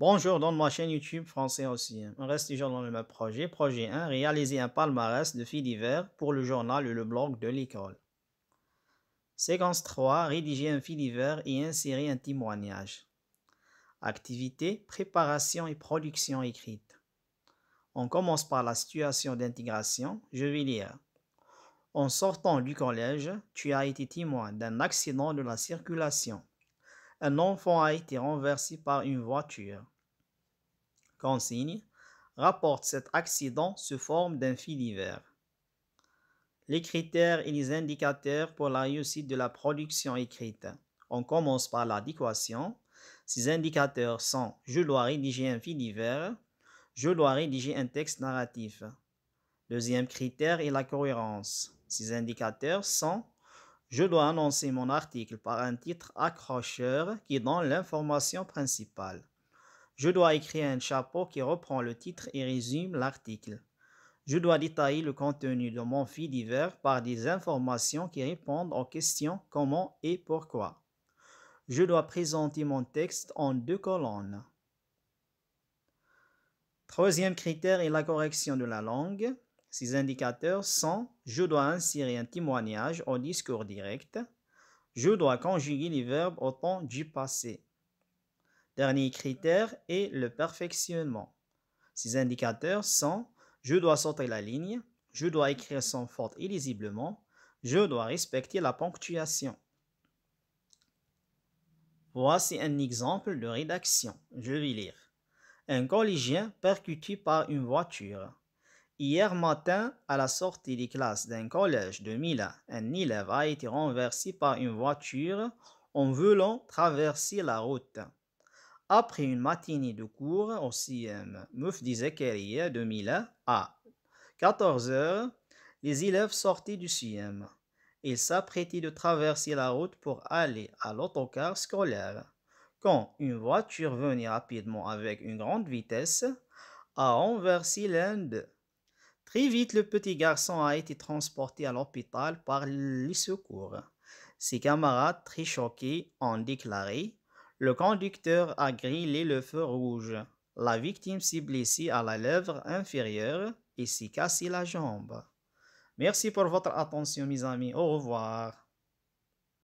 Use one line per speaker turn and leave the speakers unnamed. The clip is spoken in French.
Bonjour, dans ma chaîne YouTube français aussi. Hein. On reste toujours dans le même projet. Projet 1, réaliser un palmarès de fil d'hiver pour le journal et le blog de l'école. Séquence 3, rédiger un fil d'hiver et insérer un témoignage. Activité, préparation et production écrite. On commence par la situation d'intégration. Je vais lire. En sortant du collège, tu as été témoin d'un accident de la circulation. Un enfant a été renversé par une voiture. Consigne rapporte cet accident sous forme d'un fil d'hiver. Les critères et les indicateurs pour la réussite de la production écrite. On commence par l'adéquation. Ces indicateurs sont je dois rédiger un fil d'hiver. je dois rédiger un texte narratif. Deuxième critère est la cohérence. Ces indicateurs sont je dois annoncer mon article par un titre accrocheur qui donne l'information principale. Je dois écrire un chapeau qui reprend le titre et résume l'article. Je dois détailler le contenu de mon fil d'hiver par des informations qui répondent aux questions comment et pourquoi. Je dois présenter mon texte en deux colonnes. Troisième critère est la correction de la langue. Ces indicateurs sont je dois insérer un témoignage au discours direct, je dois conjuguer les verbes au temps du passé. Dernier critère est le perfectionnement. Ces indicateurs sont je dois sauter la ligne, je dois écrire sans faute et lisiblement, je dois respecter la ponctuation. Voici un exemple de rédaction. Je vais lire. Un collégien percuté par une voiture. Hier matin, à la sortie des classes d'un collège de Milan, un élève a été renversé par une voiture en voulant traverser la route. Après une matinée de cours au CM euh, y Zakaria de Milan, à 14 heures, les élèves sortaient du CM. Ils s'apprêtaient de traverser la route pour aller à l'autocar scolaire. Quand une voiture venait rapidement avec une grande vitesse, a renversé l'un Très vite, le petit garçon a été transporté à l'hôpital par les secours. Ses camarades, très choqués, ont déclaré Le conducteur a grillé le feu rouge. La victime s'est blessée à la lèvre inférieure et s'est cassée la jambe. Merci pour votre attention, mes amis. Au revoir.